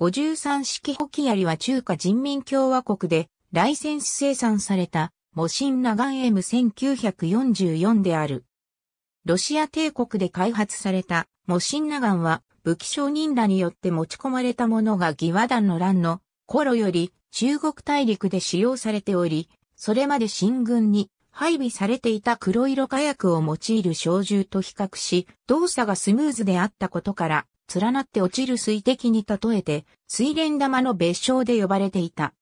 53式ホキアリは中華人民共和国でライセンス生産された模ンナガン M1944 である。ロシア帝国で開発された模ンナガンは武器商人らによって持ち込まれたものが義和団の乱の頃より中国大陸で使用されており、それまで新軍に配備されていた黒色火薬を用いる小銃と比較し、動作がスムーズであったことから、連なって落ちる水滴に例えて、水蓮玉の別称で呼ばれていた。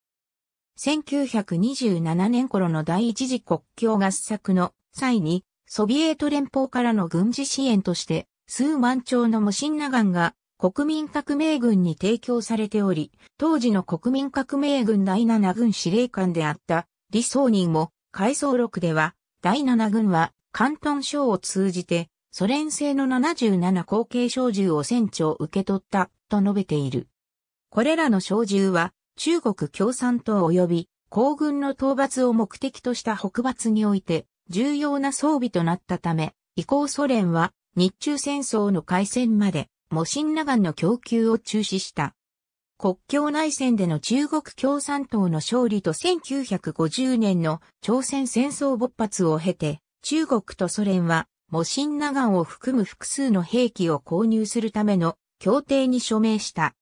1927年頃の第一次国境合作の際に、ソビエト連邦からの軍事支援として、数万丁の無心なガンが国民革命軍に提供されており、当時の国民革命軍第7軍司令官であった李宗仁も、回想録では、第7軍は、関東省を通じて、ソ連製の77口径小銃を船長受け取った、と述べている。これらの小銃は、中国共産党及び皇軍の討伐を目的とした北伐において、重要な装備となったため、以降ソ連は、日中戦争の開戦まで、モシンナガンの供給を中止した。国境内戦での中国共産党の勝利と1950年の朝鮮戦争勃発を経て、中国とソ連はモシンナガンを含む複数の兵器を購入するための協定に署名した。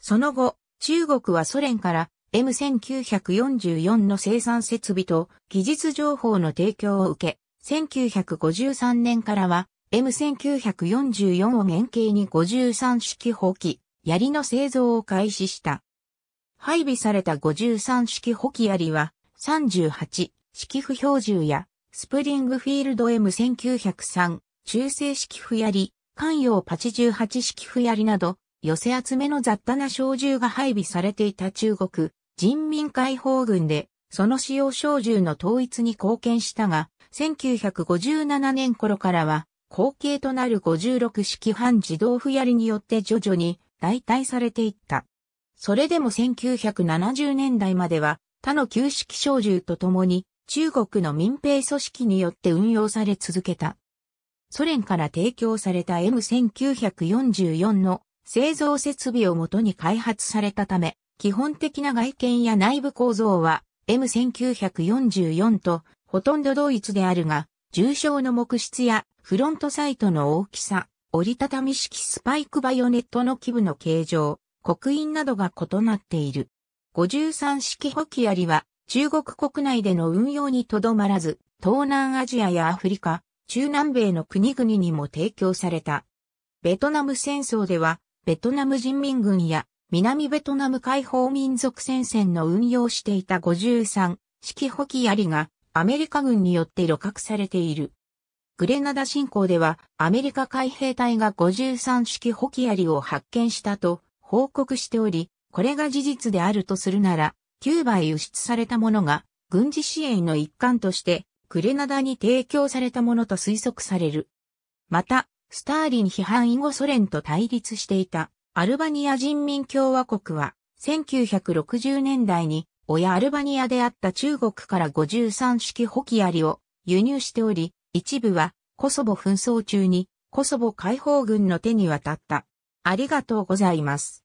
その後、中国はソ連から M1944 の生産設備と技術情報の提供を受け、1953年からは M1944 を原型に53式砲機、槍の製造を開始した。配備された53式砲機槍は38式不標銃やスプリングフィールド M1903、中性式ふやり、関陽88式ふやりなど、寄せ集めの雑多な小銃が配備されていた中国、人民解放軍で、その使用小銃の統一に貢献したが、1957年頃からは、後継となる56式半自動ふやりによって徐々に代替されていった。それでも1970年代までは、他の旧式小銃と共に中国の民兵組織によって運用され続けた。ソ連から提供された M1944 の製造設備をもとに開発されたため、基本的な外見や内部構造は M1944 とほとんど同一であるが、重症の木質やフロントサイトの大きさ、折りたたみ式スパイクバイオネットの基部の形状、刻印などが異なっている。53式補給槍は中国国内での運用にとどまらず、東南アジアやアフリカ、中南米の国々にも提供された。ベトナム戦争では、ベトナム人民軍や南ベトナム解放民族戦線の運用していた53式補機槍がアメリカ軍によって旅客されている。グレナダ侵攻ではアメリカ海兵隊が53式補機槍を発見したと報告しており、これが事実であるとするならキューバへ輸出されたものが、軍事支援の一環として、グレナダに提供されたものと推測される。また、スターリン批判以後ソ連と対立していたアルバニア人民共和国は1960年代に親アルバニアであった中国から53式ホキアリを輸入しており、一部はコソボ紛争中にコソボ解放軍の手に渡った。ありがとうございます。